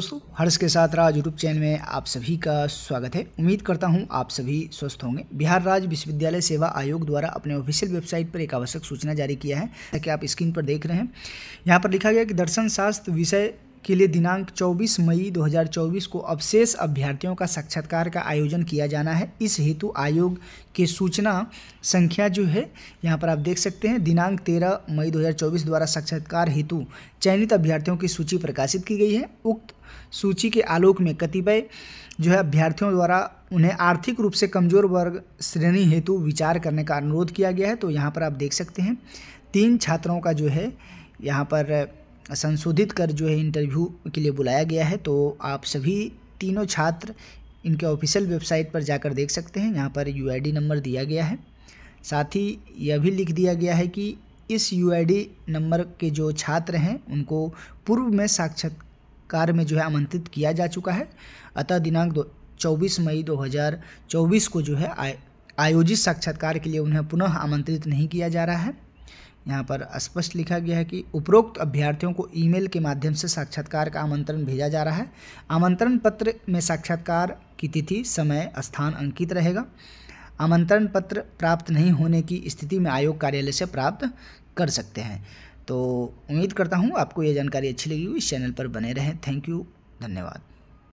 दोस्तों हर्ष के साथ राज यूट्यूब चैनल में आप सभी का स्वागत है उम्मीद करता हूं आप सभी स्वस्थ होंगे बिहार राज्य विश्वविद्यालय सेवा आयोग द्वारा अपने ऑफिशियल वेबसाइट पर एक आवश्यक सूचना जारी किया है ताकि आप स्क्रीन पर देख रहे हैं यहां पर लिखा गया कि दर्शन शास्त्र विषय के लिए दिनांक 24 मई 2024 को अवशेष अभ्यर्थियों का साक्षात्कार का आयोजन किया जाना है इस हेतु आयोग के सूचना संख्या जो है यहाँ पर आप देख सकते हैं दिनांक 13 मई 2024 द्वारा साक्षात्कार हेतु चयनित अभ्यर्थियों की सूची प्रकाशित की गई है उक्त सूची के आलोक में कतिपय जो है अभ्यर्थियों द्वारा उन्हें आर्थिक रूप से कमजोर वर्ग श्रेणी हेतु विचार करने का अनुरोध किया गया है तो यहाँ पर आप देख सकते हैं तीन छात्रों का जो है यहाँ पर संशोधित कर जो है इंटरव्यू के लिए बुलाया गया है तो आप सभी तीनों छात्र इनके ऑफिशियल वेबसाइट पर जाकर देख सकते हैं यहाँ पर यू नंबर दिया गया है साथ ही यह भी लिख दिया गया है कि इस यू नंबर के जो छात्र हैं उनको पूर्व में साक्षात्कार में जो है आमंत्रित किया जा चुका है अतः दिनांक दो चौबीस मई 2024 को जो है आयोजित साक्षात्कार के लिए उन्हें पुनः आमंत्रित नहीं किया जा रहा है यहाँ पर स्पष्ट लिखा गया है कि उपरोक्त अभ्यर्थियों को ईमेल के माध्यम से साक्षात्कार का आमंत्रण भेजा जा रहा है आमंत्रण पत्र में साक्षात्कार की तिथि समय स्थान अंकित रहेगा आमंत्रण पत्र प्राप्त नहीं होने की स्थिति में आयोग कार्यालय से प्राप्त कर सकते हैं तो उम्मीद करता हूँ आपको ये जानकारी अच्छी लगी हुई इस चैनल पर बने रहें थैंक यू धन्यवाद